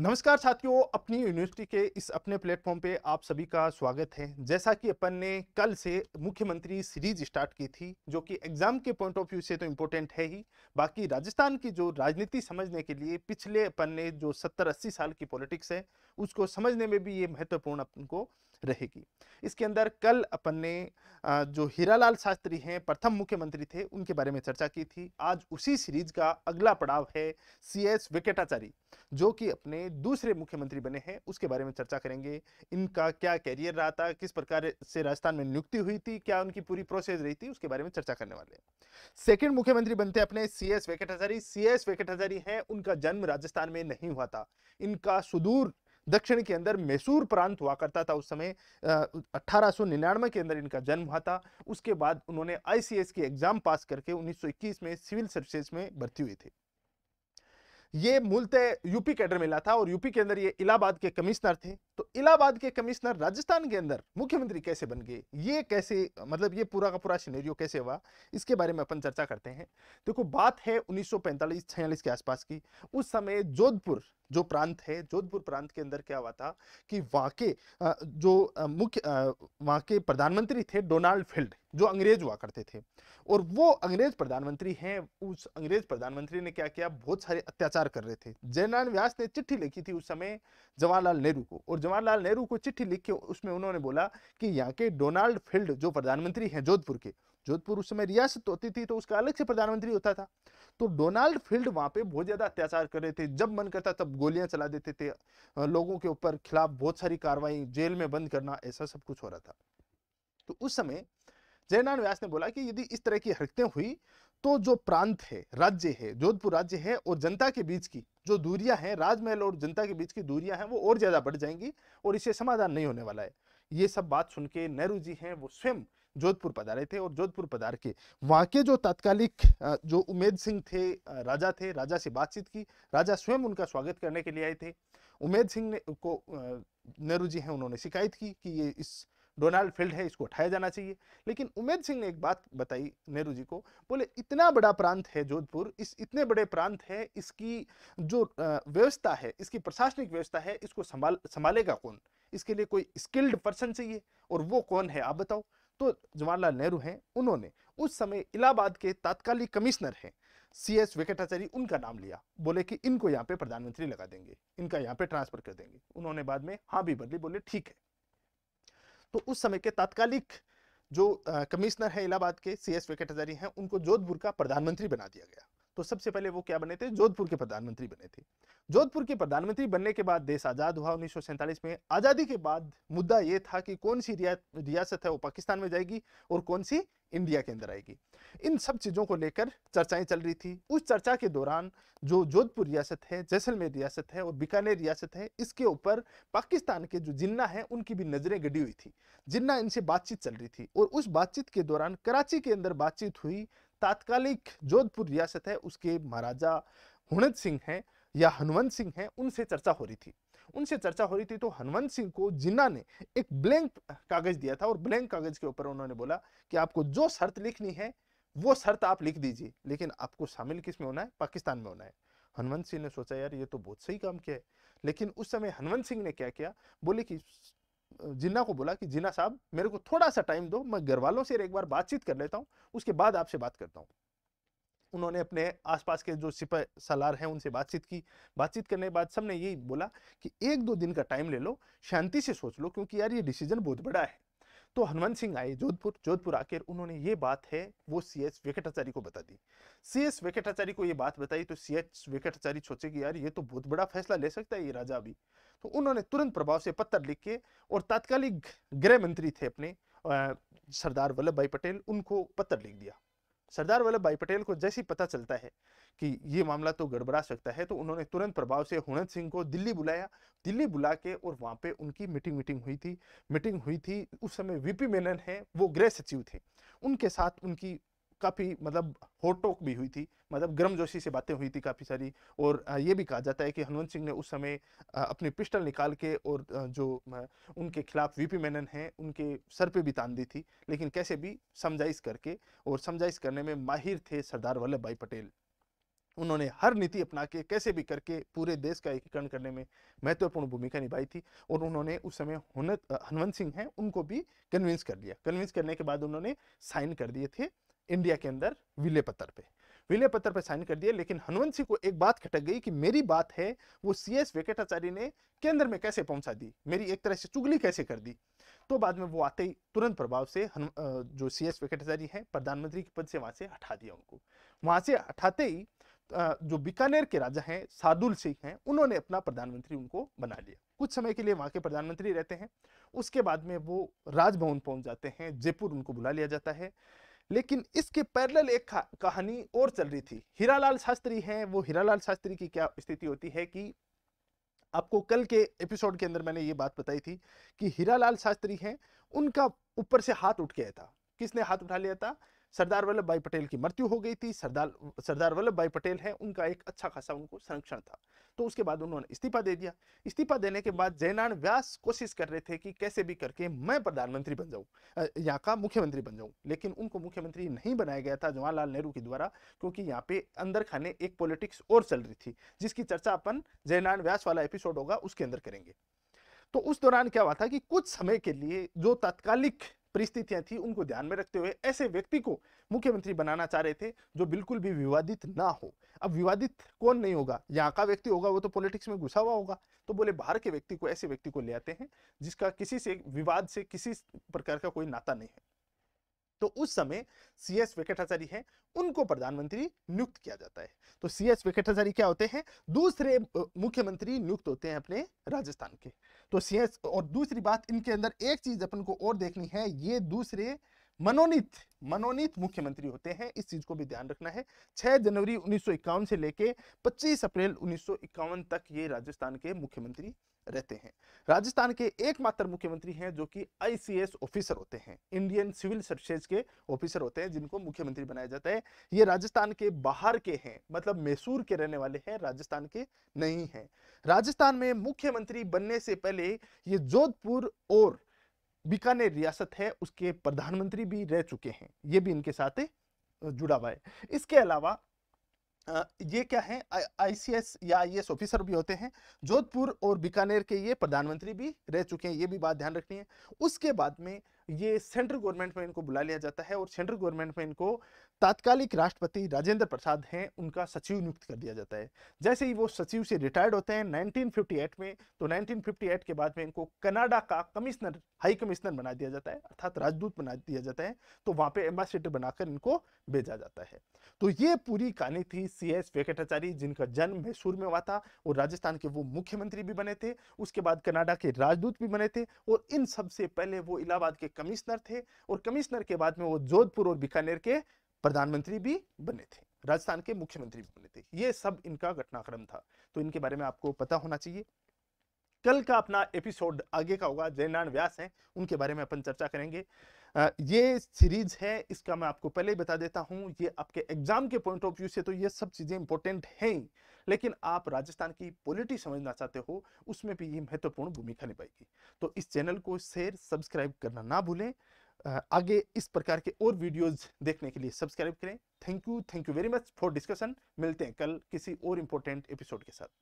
नमस्कार साथियों अपनी यूनिवर्सिटी के इस अपने प्लेटफॉर्म पे आप सभी का स्वागत है जैसा कि अपन ने कल से मुख्यमंत्री सीरीज स्टार्ट की थी जो कि एग्जाम के पॉइंट ऑफ व्यू से तो इम्पोर्टेंट है ही बाकी राजस्थान की जो राजनीति समझने के लिए पिछले अपन ने जो सत्तर अस्सी साल की पॉलिटिक्स है उसको समझने में भी ये महत्वपूर्ण अपन को रहेगी इसके अंदर कल अपन ने जो हीरालाल शास्त्री हैं प्रथम मुख्यमंत्री थे उनके बारे में चर्चा की थी आज उसी सीरीज का अगला पड़ाव है सी एस वेंकटाचारी जो कि अपने दूसरे मुख्यमंत्री बने हैं उसके बारे में चर्चा करेंगे इनका क्या कैरियर रहा था किस प्रकार से राजस्थान में नियुक्ति हुई थी क्या उनकी पूरी प्रोसेस रही थी उसके बारे में चर्चा करने वाले हैं सेकेंड मुख्यमंत्री बनते अपने सी एस वेंकटाचारी सी एस वेंकटाचारी हैं उनका जन्म राजस्थान में नहीं हुआ था इनका सुदूर दक्षिण के अंदर मैसूर प्रांत हुआ करता था उस समय अठारह के अंदर इनका जन्म हुआ था उसके बाद उन्होंने आईसीएस की एग्जाम पास करके 1921 में सिविल सर्विसेज में भर्ती हुई थे ये मूलतः यूपी कैडर मिला था और यूपी के अंदर ये इलाहाबाद के कमिश्नर थे तो इलाहाबाद के कमिश्नर राजस्थान के अंदर मुख्यमंत्री कैसे बन गए ये कैसे मतलब ये पूरा का पूरा सिनेरियो कैसे हुआ इसके बारे में अपन चर्चा करते हैं देखो तो बात है 1945 सौ के आसपास की उस समय जोधपुर जो प्रांत है जोधपुर प्रांत के अंदर क्या हुआ था कि वहाँ के जो मुख्य वहाँ के प्रधानमंत्री थे डोनाल्ड फील्ड जो अंग्रेज हुआ करते थे और वो अंग्रेज प्रधानमंत्री हैं उस अंग्रेज प्रधानमंत्री ने क्या किया बहुत सारे अत्याचार कर रहे थे जयनारायण व्यास ने चिट्ठी लिखी थी उस समय जवाहरलाल नेहरू को और जवाहरलाल नेहरू को चिट्ठी लिख के उसमें उन्होंने बोला कि यहाँ के डोनाल्ड फील्ड जो प्रधानमंत्री हैं जोधपुर के जोधपुर उस समय रियासत होती थी तो उसका अलग से प्रधानमंत्री होता था तो डोनाल्ड फील्ड वहां पे बहुत ज्यादा अत्याचार कर रहे थे जब मन करता तब गोलियां चला देते थे लोगों के ऊपर खिलाफ बहुत सारी कार्रवाई जेल में बंद करना ऐसा सब कुछ हो रहा था तो उस समय जयनारायण व्यास ने बोला कि यदि इस तरह की हरकतें हुई तो जो प्रांत है राज्य है जोधपुर राज्य है और जनता के बीच की जो दूरियां हैं राजमहल और जनता के बीच की दूरियां हैं वो और ज्यादा बढ़ जाएंगी और इसे समाधान नहीं होने वाला है ये सब बात सुन के नेहरू जी हैं वो स्वयं जोधपुर पधारे थे और जोधपुर पधार के वहाँ के जो तात्कालिक जो उमेद सिंह थे राजा थे राजा से बातचीत की राजा स्वयं उनका स्वागत करने के लिए आए थे उमेद सिंह ने को नेहरू जी हैं उन्होंने शिकायत की कि ये इस डोनाल्ड फील्ड है इसको उठाया जाना चाहिए लेकिन उमेद सिंह ने एक बात बताई नेहरू जी को बोले इतना बड़ा प्रांत है जोधपुर इस इतने बड़े प्रांत है इसकी जो व्यवस्था है इसकी प्रशासनिक व्यवस्था है इसको संभाल संभालेगा कौन इसके लिए कोई स्किल्ड पर्सन चाहिए और वो कौन है आप बताओ तो जवाहरलाल नेहरू हैं उन्होंने उस समय इलाहाबाद के तात्कालिक कमिश्नर हैं सी एस वेंकटाचारी उनका नाम लिया बोले कि इनको यहाँ पे प्रधानमंत्री लगा देंगे इनका यहाँ पे ट्रांसफर कर देंगे उन्होंने बाद में हाँ भी बदली बोले ठीक है तो उस समय के तात्कालिक जो कमिश्नर है इलाहाबाद के सी एस वेंकट हजारी हैं उनको जोधपुर का प्रधानमंत्री बना दिया गया तो सबसे पहले वो क्या बने थे जोधपुर के प्रधानमंत्री बने थे जोधपुर के प्रधानमंत्री बनने के बाद देश आज़ाद हुआ उन्नीस में आज़ादी के बाद मुद्दा ये था कि कौन सी रियासत है वो पाकिस्तान में जाएगी और कौन सी इंडिया के अंदर आएगी इन सब चीज़ों को लेकर चर्चाएं चल रही थी उस चर्चा के दौरान जो जोधपुर रियासत है जैसलमेर रियासत है और बीकानेर रियासत है इसके ऊपर पाकिस्तान के जो जिन्ना है उनकी भी नज़रें गड़ी हुई थी जिन्ना इनसे बातचीत चल रही थी और उस बातचीत के दौरान कराची के अंदर बातचीत हुई तात्कालिक जोधपुर रियासत है उसके महाराजा हुनत सिंह हैं या हनुमंत सिंह हैं उनसे चर्चा हो रही थी उनसे चर्चा हो रही थी तो हनुमंत सिंह को जिन्ना ने एक ब्लैंक कागज दिया था और ब्लैंक कागज के ऊपर उन्होंने बोला कि आपको जो शर्त लिखनी है वो शर्त आप लिख दीजिए लेकिन आपको शामिल किस में होना है पाकिस्तान में होना है हनुमंत सिंह ने सोचा यार ये तो बहुत सही काम किया है लेकिन उस समय हनुमंत सिंह ने क्या किया बोले कि जिन्ना को बोला कि जिन्ना साहब मेरे को थोड़ा सा टाइम दो मैं घर वालों से एक बार बातचीत कर लेता हूँ उसके बाद आपसे बात करता हूँ उन्होंने अपने आसपास के जो सिपह सलार हैं उनसे बातचीत की बातचीत करने के बाद सबने यही बोला कि एक दो दिन का टाइम ले लो शांति से सोच लो क्योंकि यार ये डिसीजन बहुत बड़ा है तो हनुमंत सिंह आए जोधपुर जोधपुर आकर उन्होंने ये बात है वो सी एस वेंकटाचारी को बता दी सी एस वेंकटाचारी को ये बात बताई तो सी एच वेंकटाचारी सोचे कि यार ये तो बहुत बड़ा फैसला ले सकता है ये राजा अभी तो उन्होंने तुरंत प्रभाव से पत्र लिख के और तात्कालिक गृह मंत्री थे अपने सरदार वल्लभ भाई पटेल उनको पत्र लिख दिया सरदार वल्लभ भाई पटेल को जैसे ही पता चलता है कि ये मामला तो गड़बड़ा सकता है तो उन्होंने तुरंत प्रभाव से हुनत सिंह को दिल्ली बुलाया दिल्ली बुला के और वहाँ पे उनकी मीटिंग मीटिंग हुई थी मीटिंग हुई थी उस समय वीपी मेनन है वो गृह सचिव थे उनके साथ उनकी काफ़ी मतलब होटोक भी हुई थी मतलब गर्मजोशी से बातें हुई थी काफ़ी सारी और ये भी कहा जाता है कि हनुमंत सिंह ने उस समय अपनी पिस्टल निकाल के और जो उनके खिलाफ वीपी मेनन हैं उनके सर पे भी तान दी थी लेकिन कैसे भी समझाइश करके और समझाइश करने में माहिर थे सरदार वल्लभ भाई पटेल उन्होंने हर नीति अपना के कैसे भी करके पूरे देश का एकीकरण करने में महत्वपूर्ण भूमिका निभाई थी और उन्होंने उस समय हनुमंत सिंह हैं उनको भी कन्विंस कर लिया कन्विंस करने के बाद उन्होंने साइन कर दिए थे इंडिया के अंदर विलय पत्र पे विलय पत्र पर साइन कर दिया लेकिन सिंह को एक बात खटक गई कि मेरी बात है वो सी एस वेंकटाचार्य ने केंद्र में कैसे पहुंचा दी मेरी एक तरह से चुगली कैसे कर दी तो बाद में वो आते ही तुरंत प्रभाव से जो सी एस वेंकटाचार्य है प्रधानमंत्री के पद से वहां से हटा दिया उनको वहां से हटाते ही जो बीकानेर के राजा हैं सादुल सिंह हैं उन्होंने अपना प्रधानमंत्री उनको बना लिया कुछ समय के लिए वहाँ के प्रधानमंत्री रहते हैं उसके बाद में वो राजभवन पहुंच जाते हैं जयपुर उनको बुला लिया जाता है लेकिन इसके पैरेलल एक कहानी और चल रही थी हीरालाल शास्त्री हैं वो हीरालाल शास्त्री की क्या स्थिति होती है कि आपको कल के एपिसोड के अंदर मैंने ये बात बताई थी कि हीरालाल शास्त्री हैं उनका ऊपर से हाथ उठ गया था किसने हाथ उठा लिया था सरदार वल्लभ भाई पटेल की मृत्यु हो गई थी सरदार सरदार वल्लभ भाई पटेल हैं उनका एक अच्छा खासा उनको संरक्षण था तो उसके बाद उन्होंने इस्तीफा दे दिया इस्तीफा देने के बाद जयनारायण व्यास कोशिश कर रहे थे कि कैसे भी करके मैं प्रधानमंत्री बन जाऊं यहाँ का मुख्यमंत्री बन जाऊं लेकिन उनको मुख्यमंत्री नहीं बनाया गया था जवाहरलाल नेहरू के द्वारा क्योंकि यहाँ पे अंदर खाने एक पॉलिटिक्स और चल रही थी जिसकी चर्चा अपन जयनारायण व्यास वाला एपिसोड होगा उसके अंदर करेंगे तो उस दौरान क्या हुआ था कि कुछ समय के लिए जो तात्कालिक परिस्थितियां थी उनको ध्यान में रखते हुए ऐसे व्यक्ति को मुख्यमंत्री बनाना चाह रहे थे जो बिल्कुल भी विवादित ना हो अब विवादित कौन नहीं होगा यहाँ का व्यक्ति होगा वो तो पॉलिटिक्स में घुसा हुआ होगा तो बोले बाहर के व्यक्ति को ऐसे व्यक्ति को ले आते हैं जिसका किसी से विवाद से किसी प्रकार का कोई नाता नहीं है तो उस समय सी एस विकेट हजारी है उनको प्रधानमंत्री नियुक्त किया जाता है तो सी एस विकेट हजारी क्या होते हैं दूसरे मुख्यमंत्री नियुक्त होते हैं अपने राजस्थान के तो सी एस और दूसरी बात इनके अंदर एक चीज अपन को और देखनी है ये दूसरे मनोनीत मनोनीत मुख्यमंत्री होते हैं इस चीज को भी ध्यान रखना है 6 जनवरी उन्नीस से लेके 25 अप्रैल उन्नीस तक ये राजस्थान के मुख्यमंत्री रहते हैं राजस्थान के एकमात्र मुख्यमंत्री हैं जो कि आईसीएस ऑफिसर होते हैं इंडियन सिविल सर्विसेज के ऑफिसर होते हैं जिनको मुख्यमंत्री बनाया जाता है ये राजस्थान के बाहर के हैं मतलब मैसूर के रहने वाले हैं राजस्थान के नहीं हैं राजस्थान में मुख्यमंत्री बनने से पहले ये जोधपुर और बीकानेर रियासत है उसके प्रधानमंत्री भी रह चुके हैं ये भी इनके साथ जुड़ा हुआ है इसके अलावा ये क्या है आईसीएस या आई ऑफिसर भी होते हैं जोधपुर और बीकानेर के ये प्रधानमंत्री भी रह चुके हैं ये भी बात ध्यान रखनी है उसके बाद में ये सेंट्रल गवर्नमेंट में इनको बुला लिया जाता है और सेंट्रल गवर्नमेंट में इनको तात्कालिक राष्ट्रपति राजेंद्र प्रसाद हैं उनका सचिव नियुक्त कर दिया जाता है जैसे ही वो सचिव से रिटायर्ड होते हैं 1958 में तो 1958 के बाद में इनको कनाडा का कमिश्नर हाई कमिश्नर बना दिया जाता है अर्थात राजदूत बना दिया जाता है तो वहाँ पे एम्बेसिडर बनाकर इनको भेजा जाता है तो ये पूरी कहानी थी सी एस वेंकटाचारी जिनका जन्म मैसूर में हुआ था और राजस्थान के वो मुख्यमंत्री भी बने थे उसके बाद कनाडा के राजदूत भी बने थे और इन सबसे पहले वो इलाहाबाद के कमिश्नर थे और कमिश्नर के बाद में वो जोधपुर और बीकानेर के प्रधानमंत्री भी बने थे राजस्थान के मुख्यमंत्री भी बने थे ये सब इनका घटनाक्रम था तो इनके बारे में आपको पता होना चाहिए कल का अपना एपिसोड आगे का होगा जयनारायण व्यास हैं उनके बारे में अपन चर्चा करेंगे ये सीरीज है इसका मैं आपको पहले ही बता देता हूँ ये आपके एग्जाम के पॉइंट ऑफ व्यू से तो ये सब चीजें इंपॉर्टेंट हैं लेकिन आप राजस्थान की पॉलिटी समझना चाहते हो उसमें भी ये महत्वपूर्ण भूमिका निभाएगी तो इस चैनल को शेयर सब्सक्राइब करना ना भूलें आगे इस प्रकार के और वीडियोस देखने के लिए सब्सक्राइब करें thank you thank you very much for discussion मिलते हैं कल किसी और इम्पोर्टेंट एपिसोड के साथ